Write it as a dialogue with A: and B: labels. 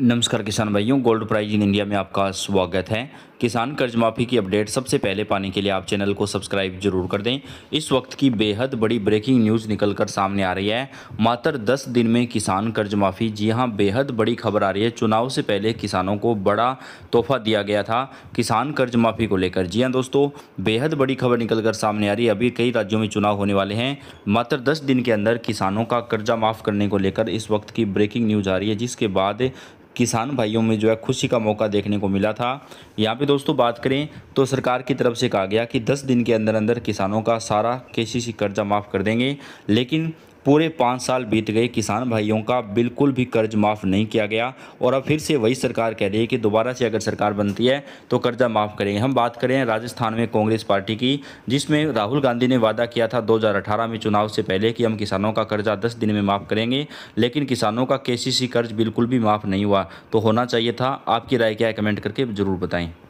A: नमस्कार किसान भाइयों गोल्ड प्राइज इन इंडिया में आपका स्वागत है किसान कर्ज माफ़ी की अपडेट सबसे पहले पाने के लिए आप चैनल को सब्सक्राइब जरूर कर दें इस वक्त की बेहद बड़ी ब्रेकिंग न्यूज़ निकल कर सामने आ रही है मात्र 10 दिन में किसान कर्ज माफ़ी जी हां बेहद बड़ी खबर आ रही है चुनाव से पहले किसानों को बड़ा तोहफा दिया गया था किसान कर्ज माफ़ी को लेकर जी हाँ दोस्तों बेहद बड़ी खबर निकल कर सामने आ रही है अभी कई राज्यों में चुनाव होने वाले हैं मात्र दस दिन के अंदर किसानों का कर्जा माफ़ करने को लेकर इस वक्त की ब्रेकिंग न्यूज़ आ रही है जिसके बाद किसान भाइयों में जो है खुशी का मौका देखने को मिला था यहाँ पे दोस्तों बात करें तो सरकार की तरफ से कहा गया कि 10 दिन के अंदर अंदर किसानों का सारा केसीसी कर्जा माफ़ कर देंगे लेकिन पूरे पाँच साल बीत गए किसान भाइयों का बिल्कुल भी कर्ज माफ़ नहीं किया गया और अब फिर से वही सरकार कह रही है कि दोबारा से अगर सरकार बनती है तो कर्जा माफ़ करेंगे हम बात करें राजस्थान में कांग्रेस पार्टी की जिसमें राहुल गांधी ने वादा किया था दो में चुनाव से पहले कि हम किसानों का कर्जा दस दिन में माफ़ करेंगे लेकिन किसानों का के कर्ज बिल्कुल भी माफ़ नहीं हुआ तो होना चाहिए था आपकी राय क्या है कमेंट करके ज़रूर बताएँ